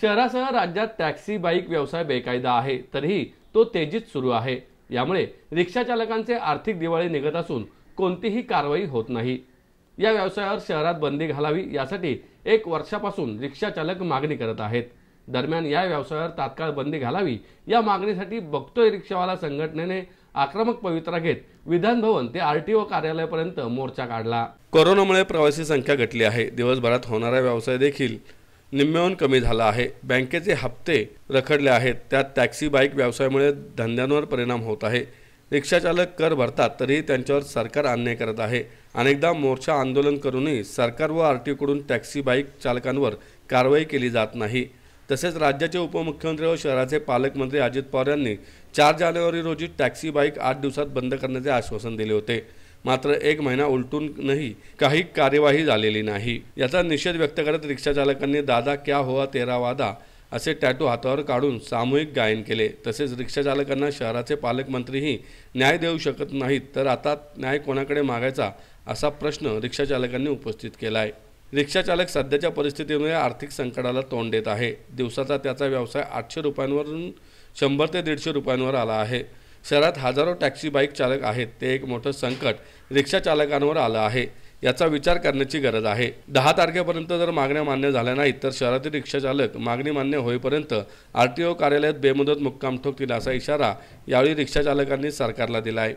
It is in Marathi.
शहरासह राज्यात टॅक्सी बाईक व्यवसाय बेकायदा आहे तरीही तो तेजीत सुरू आहे यामुळे रिक्षाचालकांचे आर्थिक दिवाळी निघत असून कोणतीही कारवाई होत नाही या व्यवसायावर शहरात बंदी घालावी यासाठी एक वर्षापासून रिक्षाचालक मागणी करत आहेत दरम्यान या व्यवसायावर तात्काळ बंदी घालावी या मागणीसाठी बघतोय रिक्षावाला संघटनेने आक्रमक पवित्रा घेत विधानभवन ते आरटीओ कार्यालयापर्यंत मोर्चा काढला कोरोनामुळे प्रवासी संख्या घटली आहे दिवसभरात होणारा व्यवसाय देखील निम्म्याहून कमी झाला आहे बँकेचे हप्ते रखडले आहेत त्यात टॅक्सी बाईक व्यवसायामुळे धंद्यांवर परिणाम होत आहे रिक्षाचालक कर भरतात तरीही त्यांच्यावर सरकार अन्याय करत आहे अनेकदा मोर्चा आंदोलन करूनही सरकार व आर कडून टॅक्सी बाईक चालकांवर कारवाई केली जात नाही तसेच राज्याचे उपमुख्यमंत्री व शहराचे पालकमंत्री अजित पवार यांनी चार जानेवारी रोजी टॅक्सी बाईक आठ दिवसात बंद करण्याचे आश्वासन दिले होते मात्र एक महिना उलटूनही काही कार्यवाही झालेली नाही याचा निषेध व्यक्त करत रिक्षाचालकांनी दादा क्या हुआ तेरा वादा असे टॅटू हातावर काढून सामूहिक गायन केले तसेच रिक्षाचालकांना शहराचे पालकमंत्रीही न्याय देऊ शकत नाहीत तर आता न्याय कोणाकडे मागायचा असा प्रश्न रिक्षाचालकांनी उपस्थित केला आहे रिक्षाचालक सध्याच्या परिस्थितीमुळे आर्थिक संकटाला तोंड देत आहे दिवसाचा त्याचा व्यवसाय आठशे रुपयांवरून शंभर ते दीडशे रुपयांवर आला आहे शहरात हजारो टॅक्सी बाईक चालक आहेत ते एक मोठं संकट रिक्षा चालकांवर आलं आहे याचा विचार करण्याची गरज आहे दहा तारखेपर्यंत जर मागण्या मान्य झाल्या नाहीत तर शहरातील रिक्षाचालक मागणी मान्य होईपर्यंत आर टी ओ कार्यालयात बेमुदत मुक्काम ठोकतील असा इशारा यावेळी रिक्षाचालकांनी सरकारला दिला आहे